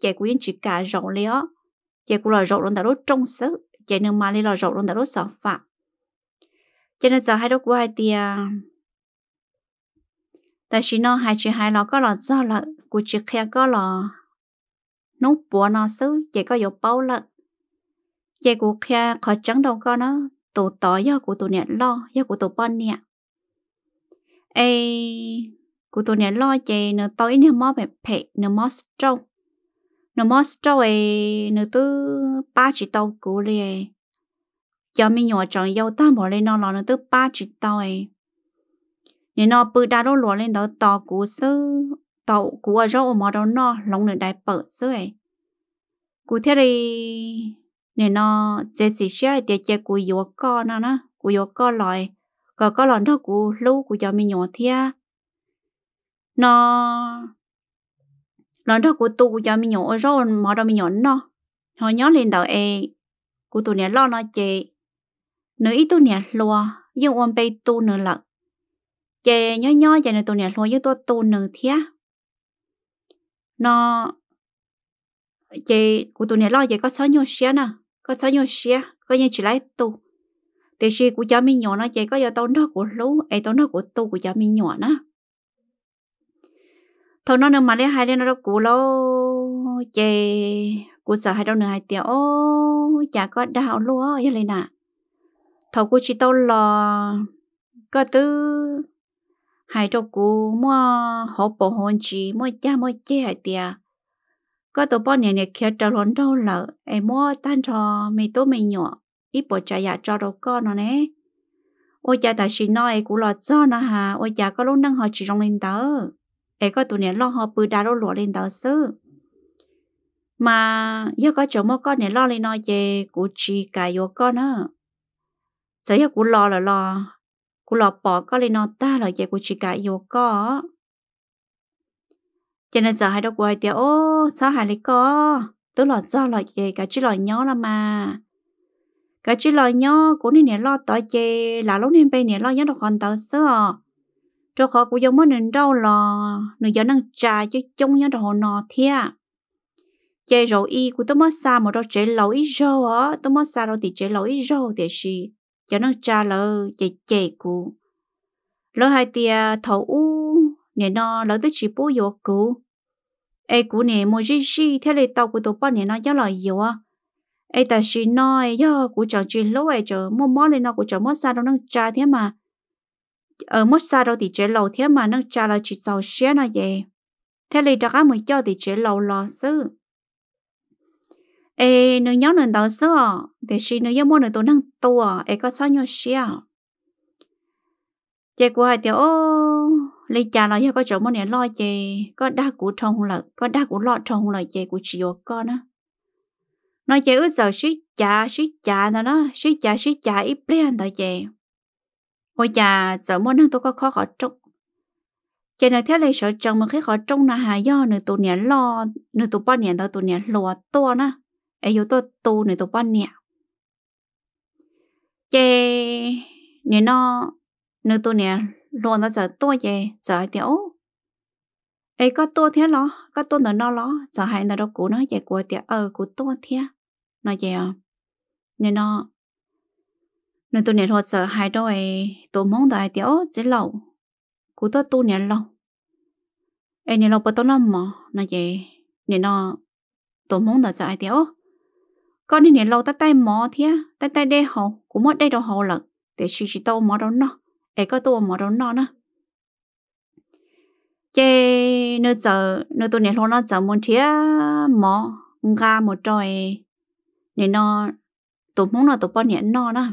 chị cũng yên chỉ cả rầu li á chị cũng là rầu non tớ đốt trong sự chị nương mà li là rầu non tớ đốt sò phà cho nên giờ hai đứa của hai tia à, tại chỉ nó hai chị hai nó có là do là của chị khe có là nút bùa nó xứ chị có dụ bao lợ chị của khe khỏi trắng đầu con nó tụ tỏ do của tụ nẹt lo do của tụ bon nẹt ấy cụ tôi nè lo chè nè tối nè mò bẹp pẹ nè mò trâu nè mò trâu ấy nè tư ba chỉ tàu cụ liền à. cho mình nhỏ chọn yêu ta bỏ lên nó lò nè tư ba chỉ tàu ấy à. nè nó bự đa đô lúa lên đó tàu cụ sư tàu cụ ở rau mò đó nó lòng nè đại bự sư ấy cụ thế đi nè nó chế chỉ xe à, để chế cụ yếu con nó nó cụ yếu con lại có có lon đó cũ lâu của cho mình nhỏ thia nó lon đó của tu của cho mình nhỏ rồi mà đó mình nhỏ nó họ nhỏ lên đầu e của tu nè lo nó chê nữ ít tụi nè lùa nhưng ông bay tu nữa lận chê nhớ nhỏ chê nè tu nè lo với tôi tu nữa thia nó chê của tu nè lo chê có sáu nhiêu xe nè có sáu nhiêu xe có như chỉ lấy tu thì chị của cháu mình nhỏ nó chỉ có do tao nó của lú ấy tao nó của tu của cháu mình nhỏ nó thôi nó nữa mà lấy hai lên nó cũ lô chị của sợ hai đâu nữa hai tiểu ô chả có đau lúa vậy này nè thôi của chị tao lo có tư hai cho của mua hộ bộ hồn chị mua cha mua chè hai tiểu có tổ bao nhiêu này kia trâu lon đâu là em mua tan cho mày tố mày nhỏ ít bỏ chạy nhà cho đâu con nó nè ôi cha ta chỉ nói cũng lo cho nó hà ôi cha có lúc nâng họ chỉ trong lên tớ ấy có tụi này lo họ bự đá đâu lúa lên tớ sư mà giờ có chỗ mua con này lo lên nói về cụ chỉ cả vô con nữa giờ giờ cụ lo là lo cú lo bỏ con lên nó ta là về cú chỉ cả vô con cho nên giờ hai đâu quay tiệt ô sao hai lấy có tớ lo do lo về cả chỉ lo nhó là mà cái chỉ lo nhó của nên nè lo tỏi chè là lúc nên bây nè lo nhớ được còn tới sữa cho khó của dòng mỗi nên đâu là nửa giờ năng trà cho chung nhớ được hồ nọ thế, chè rau y của tôi mất xa mà đâu chè lẩu y rau á tôi mất xa đâu thì chè lẩu y rau thì gì cho năng trà lỡ chè chè cụ lỡ hai tia thầu u nè nó lỡ tới chỉ bố yo cụ ai cụ nè mua gì gì theo lời tàu của tôi bao nè nó nhớ lời yo ai ta chỉ nói yo của chọn chỉ lỗ ai chờ mua món này nó của chọn món xa đâu nâng cha thế mà ở ờ, mốt xa đâu thì chế lâu thế mà nâng cha là chỉ giàu xe nó vậy thế lì đó các mình cho thì chế lâu lo sư ê nó nhớ nền đó sư à để chỉ nó yêu mua nền tổ nâng tua ai có cho nhau xe à? chế của hai tiểu lì cha là do có chỗ mua nền lo chế có đa củ trồng là có đa củ lọ trồng là chế của chị con á nó chơi ước giờ suy chả suy chả nó nó suy chả suy chả ít anh đó chè hồi chả giờ muốn năng tôi có khó khó trông chè này theo lấy sợ chồng mà khi khó trông là hà do nửa tuổi nè lo nửa tuổi ba nè đó tuổi nè lo to na ấy yếu tôi tu nửa tuổi ba nè chè nè nó nửa tuổi nè lo nó giờ to chè giờ tiểu ấy có to thế lo có to nửa nó lo giờ hai nửa đầu cũ nó chè của tiểu ờ của to thế nó dèo à? nên nó nên tôi nè thuật sợ hai đôi tôi mong đại tiểu chỉ lâu cú tôi tu nè lâu em nè lâu bớt tôi năm mà nó dè nên nó tôi mong đại chạy tiểu con nè lâu ta tay mò thia ta tay đây hồ cũng mất đây đâu hồ lận để chỉ chỉ tôi mò đâu nó em có tôi mò đâu nó nữa chế nó giờ nó tôi nè nó giờ muốn thia mỏ, ga một trôi nên nó tổ muốn là tổ bao nhiêu nó đó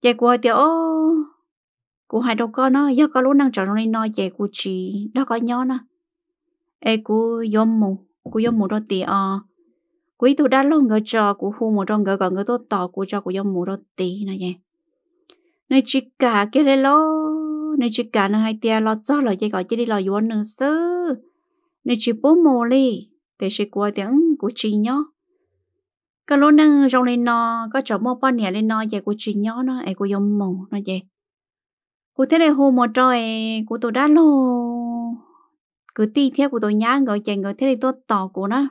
chạy qua thì ô cô hai đâu có nó do có lúc năng trò nên nó chạy cô chỉ đó có nhó nó ê cô yếm mù cô yếm mù đó thì à cô ấy đã lâu người trò cô hù mù trong người còn người tốt tỏ cô cho cô yếm mù đó thì này vậy nơi chỉ cả cái này lo nơi chỉ cả nơi hai tia lo cho là chạy gọi chỉ đi lo yuan nữa sơ nơi chỉ bố mù đi để chỉ qua tiếng cô chỉ nhó cái lỗ năng rong lên nó có chỗ mua bao nè lên nó vậy của chị nhỏ nó ai của dùng mồ, nó vậy của thế này hồ một trò ai của tôi đã lô cứ ti theo của tôi nhá người chèn người thế này tôi tỏ của nó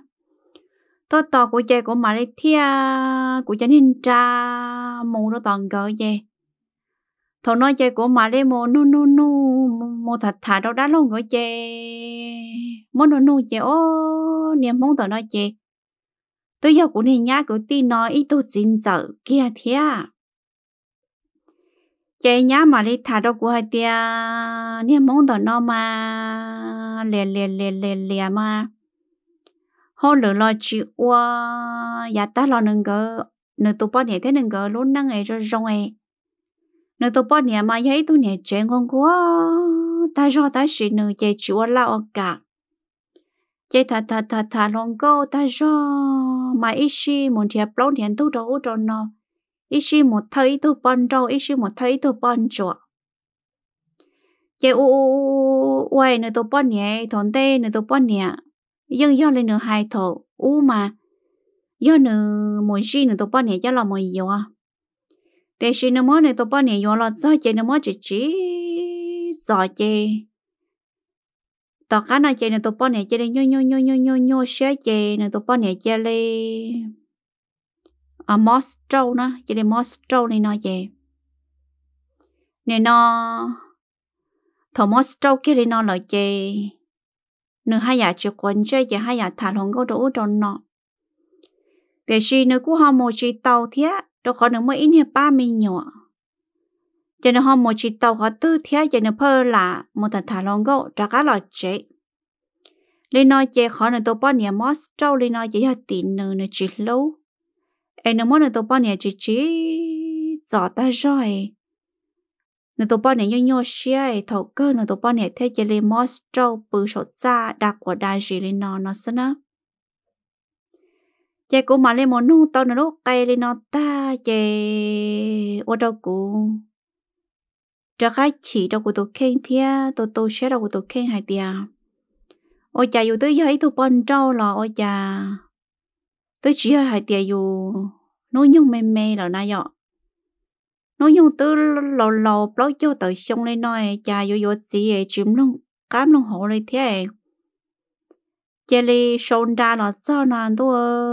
tôi tỏ của chè của mà lấy thia của cho nên cha mù nó toàn gọi vậy thầu nói chè của mà lấy mồ nu nu nu mồ thật thà đâu đã luôn người chè mồ nu nu chè ô niềm mong tỏ nói chè tôi yêu cũng nên nhá cứ nói ít tôi chín giờ kia thế à chị mà đi thả đâu của hai tia nè đó nó mà lè lè lè lè lè mà hôm lửa lo chị qua nhà ta lo nâng gỡ nửa tụ bao nhiêu thế nâng gỡ luôn cho rong ấy nửa tụ bao nhiêu mà thấy tụ nhiêu chuyện con quá ta cho ta chỉ nửa chị chịu lao cả chị thà thà thà thà lòng câu ta cho mà ít si muốn chia bao tiền tu đâu cho nó ít si một thấy tu bận đâu ít si một thấy tu bận chỗ chế u uầy nữa tu bận nhẹ thon tê nữa tu bận nhẹ nhưng do lên nữa hai thổ u mà do nữa muốn si nữa tu bận nhẹ cho là muốn yêu à để si nữa mỗi nữa tu bận nhẹ yêu là do chế nữa mỗi chỉ chỉ giỏi chế tao khá nào chơi này tao bỏ này chơi này nhô nhô nhô nhô nhô nhô xe chơi này tao bỏ này chơi này à mót chơi này mót này nó chơi này nó thọ mót trâu kia nó lại chơi nửa hai giờ chụp quần chơi giờ hai giờ thả lỏng có đủ tròn nọ để xí nửa cú hoa mồ chỉ tàu thế đâu có nửa mới in ba mình nhỏ cho nên họ một chỉ tàu họ tư thế cho nên phơ là một thằng thả lòng gỗ trả cá lọ chế lên nói chế họ nên tôi bao nhiêu mất trâu lên nói chế họ tiền nữa nữa chỉ lâu em nó mất nữa tôi bao nhiêu chỉ chỉ giỏ ta rồi nên tôi bao nhiêu nhau nhau xe thầu cơ nên tôi bao nhiêu thế chế lên mất trâu bự sổ cha đặc của đại gì lên nó nó sẽ nó chế cũng mà lên một nung tàu nó lúc cây lên nó ta chế ô đâu cũng cho khách chỉ đâu của tôi khen thia tôi tôi sẽ đâu của tôi khen hai tia ôi chà dù tôi giấy tôi bận trâu là ôi chà tôi chỉ hơi hai tia dù nó nhung mềm mềm là na dọ nó nhung tôi lò lò bao cho tờ xong lên nói chà dù dù gì chìm luôn cám luôn hộ lên thế chê li sôn ra là cho nó tôi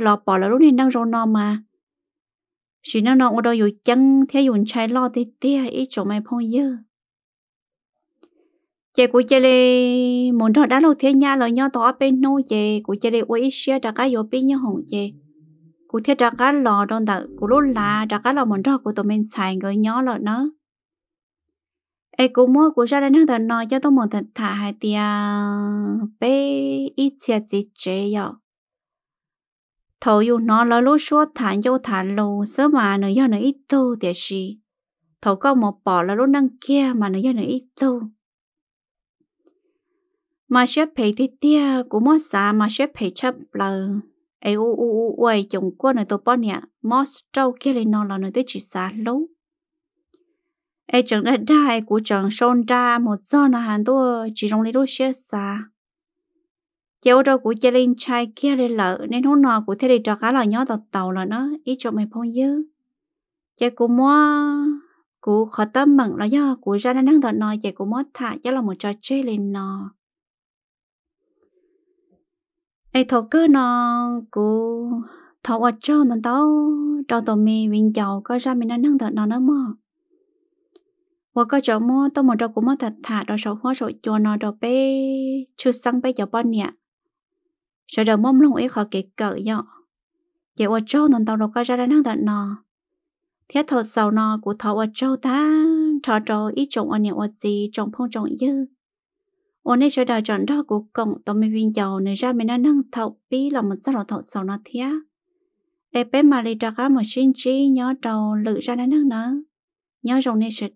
lò bỏ là lúc này đang rôn nó mà chỉ nó nó đâu rồi chăng theo dùng chai lo tê tê ít chỗ mày phong dơ chị của chị lê muốn cho đã lâu thế nha lời nhau tỏ bên nô chị của chị lê quay xe đã cá vô bên nhau hồng chị của thế đã cá lò đòn đợ của lúc là đã cá lò muốn cho của tụi mình xài người nhỏ lọ nó ai cũng mua của gia đình thằng nó cho tôi một thật thả hai tia bé ít xe gì chế rồi thầu yêu nó là lúc số thản yêu thản lù sớm mà nửa yêu nửa ít tu tiệt gì thầu có một bỏ là lúc năng kia mà nửa yêu nửa ít tu mà xếp phê thì tia của mất xa mà xếp phê chấp là ai u u u ai chồng quân ở tổ bó nè mất trâu kia lên nó là nửa tới chỉ xa lú ai chẳng đã đai của chẳng son ra một do là hàng tôi chỉ rong lấy đôi xe xa giờ đâu của chơi linh trai kia lên lợ nên hôn nọ của thế thì cho cá lò nhỏ tàu tàu là nó ít cho mày phong dư giờ của mua của khó tâm bằng là do của ra nên đang tàu nọ giờ của mua thả cho là một trò chơi lên nọ ai thọ cơ nọ của thọ ở chỗ nó tàu cho tàu mì viên chầu có ra mình đang đang tàu nọ nó mò và có chỗ mua tôi một trò của mua thật thả đó sổ hoa sổ chùa nọ đó bé chút sang bé cho bọn nhẹ sợ đầu mông lông ấy khó kể cỡ nhọ vậy ở châu nón tàu đâu có ra ra năng tận nọ thế thật sau nọ của thọ ở châu ta thọ trâu ý trồng ở nhà ở gì trồng phong trồng dư ở nơi sợ đời chọn đó của cộng tàu mình viên giàu nơi ra mình đang năng thọ bí là một giấc lọ thọ sau nọ thế để bé mà lấy cho cá một sinh chi nhớ trâu lự ra năng nọ nhớ rồng nên sệt